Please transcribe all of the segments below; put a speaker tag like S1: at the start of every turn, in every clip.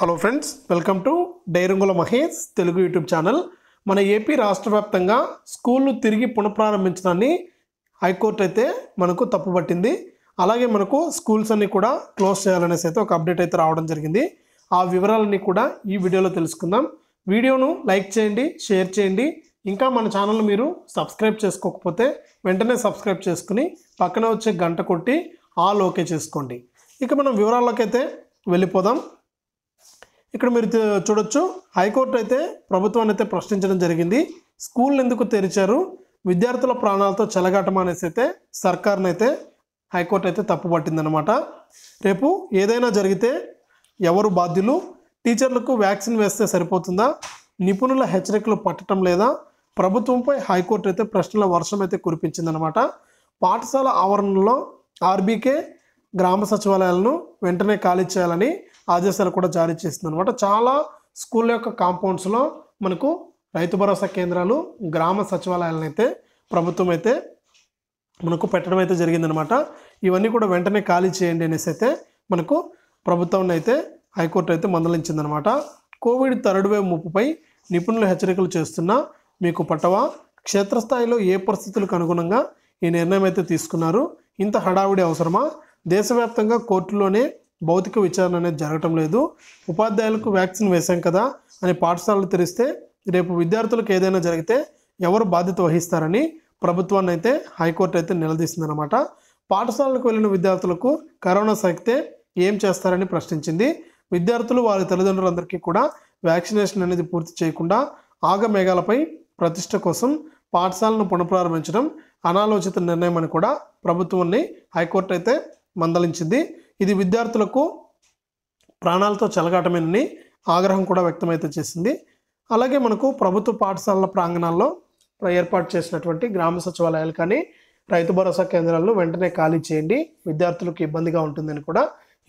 S1: hello friends welcome to డైరంగుల Mahesh Telugu YouTube channel మన AP రాష్ట్ర వ్యాప్తంగా స్కూళ్ళు తిరిగి పునఃప్రారంభించడాన్ని హైకోర్టు అయితే మనకు తప్పుపట్టింది అలాగే మనకు స్కూల్స్ అన్నీ కూడా క్లోజ్ చేయాలనేసి అయితే ఒక అప్డేట్ అయితే రావడం జరిగింది ఆ వివరాలన్నీ కూడా ఈ వీడియోలో తెలుసుకుందాం వీడియోను లైక్ చేయండి షేర్ చేయండి ఇంకా మన ఛానల్ మీరు సబ్స్క్రైబ్ చేసుకోకపోతే వెంటనే సబ్స్క్రైబ్ చేసుకుని పక్కన వచ్చే గంట కొట్టి ఆల్ ఓకే చేసుకోండి ఇక మనం వివరాల్లోకైతే వెళ్ళిపోదాం ఇక్కడ మీరు చూడొచ్చు హైకోర్టు అయితే ప్రభుత్వాన్ని అయితే ప్రశ్నించడం జరిగింది స్కూల్ని ఎందుకు తెరిచారు విద్యార్థుల ప్రాణాలతో చెలగాటం అనేసి అయితే సర్కార్ని అయితే హైకోర్టు అయితే తప్పుపట్టిందనమాట రేపు ఏదైనా జరిగితే ఎవరు బాధ్యులు టీచర్లకు వ్యాక్సిన్ వేస్తే సరిపోతుందా నిపుణుల హెచ్చరికలు పట్టడం లేదా ప్రభుత్వంపై హైకోర్టు అయితే ప్రశ్నల వర్షం అయితే కురిపించిందనమాట పాఠశాల ఆవరణలో ఆర్బీకే గ్రామ సచివాలయాలను వెంటనే ఖాళీ చేయాలని ఆదేశాలు కూడా జారీ చేసింది అనమాట చాలా స్కూల్ యొక్క కాంపౌండ్స్లో మనకు రైతు భరోసా కేంద్రాలు గ్రామ సచివాలయాలను అయితే ప్రభుత్వం అయితే మనకు పెట్టడం అయితే జరిగిందనమాట ఇవన్నీ కూడా వెంటనే ఖాళీ చేయండి అనేసి అయితే మనకు ప్రభుత్వం అయితే హైకోర్టు అయితే మందలించిందనమాట కోవిడ్ థర్డ్ వేవ్ ముప్పుపై నిపుణులు హెచ్చరికలు చేస్తున్న మీకు పట్టవా క్షేత్రస్థాయిలో ఏ పరిస్థితులకు అనుగుణంగా ఈ నిర్ణయం అయితే తీసుకున్నారు ఇంత హడావిడి అవసరమా దేశవ్యాప్తంగా కోర్టులోనే భౌతిక విచారణ అనేది జరగటం లేదు ఉపాధ్యాయులకు వ్యాక్సిన్ వేశాం కదా అని పాఠశాలలు తెరిస్తే రేపు విద్యార్థులకు ఏదైనా జరిగితే ఎవరు బాధ్యత వహిస్తారని ప్రభుత్వాన్ని అయితే హైకోర్టు అయితే నిలదీసిందనమాట పాఠశాలలకు వెళ్ళిన విద్యార్థులకు కరోనా సోకితే ఏం చేస్తారని ప్రశ్నించింది విద్యార్థులు వారి తల్లిదండ్రులందరికీ కూడా వ్యాక్సినేషన్ అనేది పూర్తి చేయకుండా ఆగమేఘాలపై ప్రతిష్ట కోసం పాఠశాలను పునఃప్రారంభించడం అనాలోచిత నిర్ణయం అని కూడా ప్రభుత్వాన్ని హైకోర్టు అయితే మందలించింది ఇది విద్యార్థులకు ప్రాణాలతో చెలగాటమేనని ఆగ్రహం కూడా వ్యక్తమైతే చేసింది అలాగే మనకు ప్రభుత్వ పాఠశాలల ప్రాంగణాల్లో ఏర్పాటు చేసినటువంటి గ్రామ సచివాలయాలు కానీ రైతు భరోసా కేంద్రాలను వెంటనే ఖాళీ చేయండి విద్యార్థులకు ఇబ్బందిగా ఉంటుందని కూడా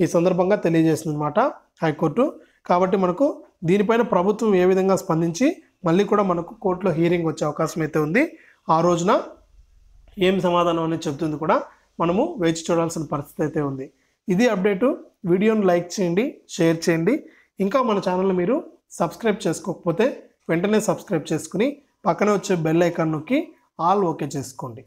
S1: ఈ సందర్భంగా తెలియజేసిందనమాట హైకోర్టు కాబట్టి మనకు దీనిపైన ప్రభుత్వం ఏ విధంగా స్పందించి మళ్ళీ కూడా మనకు కోర్టులో హీరింగ్ వచ్చే అవకాశం అయితే ఉంది ఆ రోజున ఏం సమాధానం అనేది చెబుతుంది కూడా మనము వేచి చూడాల్సిన పరిస్థితి అయితే ఉంది ఇది అప్డేటు వీడియోను లైక్ చేయండి షేర్ చేయండి ఇంకా మన ఛానల్ని మీరు సబ్స్క్రైబ్ చేసుకోకపోతే వెంటనే సబ్స్క్రైబ్ చేసుకుని పక్కన వచ్చే బెల్ ఐకాన్ నొక్కి ఆల్ ఓకే చేసుకోండి